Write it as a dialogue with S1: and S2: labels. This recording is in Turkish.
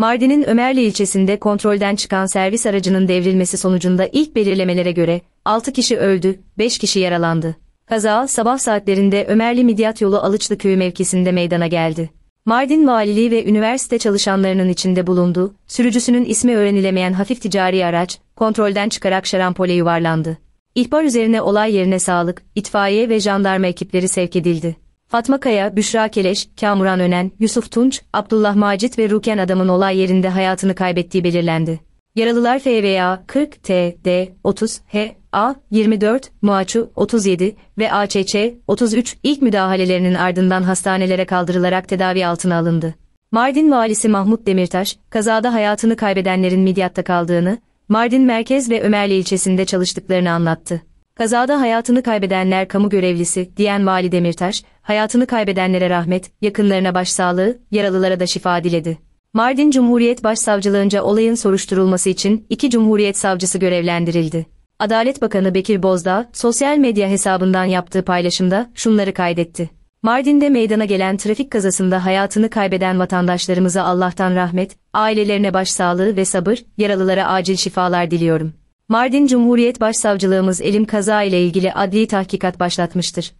S1: Mardin'in Ömerli ilçesinde kontrolden çıkan servis aracının devrilmesi sonucunda ilk belirlemelere göre 6 kişi öldü, 5 kişi yaralandı. Kaza sabah saatlerinde Ömerli Midyat yolu Alıçlı köyü mevkisinde meydana geldi. Mardin Valiliği ve üniversite çalışanlarının içinde bulunduğu sürücüsünün ismi öğrenilemeyen hafif ticari araç, kontrolden çıkarak şarampole yuvarlandı. İhbar üzerine olay yerine sağlık, itfaiye ve jandarma ekipleri sevk edildi. Fatma Kaya, Büşra Keleş, Kamuran Önen, Yusuf Tunç, Abdullah Macit ve Ruken adamın olay yerinde hayatını kaybettiği belirlendi. Yaralılar FVA 40 TD 30 H A 24 Muaçu 37 ve AÇÇ 33 ilk müdahalelerinin ardından hastanelere kaldırılarak tedavi altına alındı. Mardin valisi Mahmut Demirtaş, kazada hayatını kaybedenlerin Midyat'ta kaldığını, Mardin merkez ve Ömerli ilçesinde çalıştıklarını anlattı. Kazada hayatını kaybedenler kamu görevlisi diyen Vali Demirtaş, hayatını kaybedenlere rahmet, yakınlarına başsağlığı, yaralılara da şifa diledi. Mardin Cumhuriyet Başsavcılığınca olayın soruşturulması için iki Cumhuriyet Savcısı görevlendirildi. Adalet Bakanı Bekir Bozdağ, sosyal medya hesabından yaptığı paylaşımda şunları kaydetti. Mardin'de meydana gelen trafik kazasında hayatını kaybeden vatandaşlarımıza Allah'tan rahmet, ailelerine başsağlığı ve sabır, yaralılara acil şifalar diliyorum. Mardin Cumhuriyet Başsavcılığımız Elim Kaza ile ilgili adli tahkikat başlatmıştır.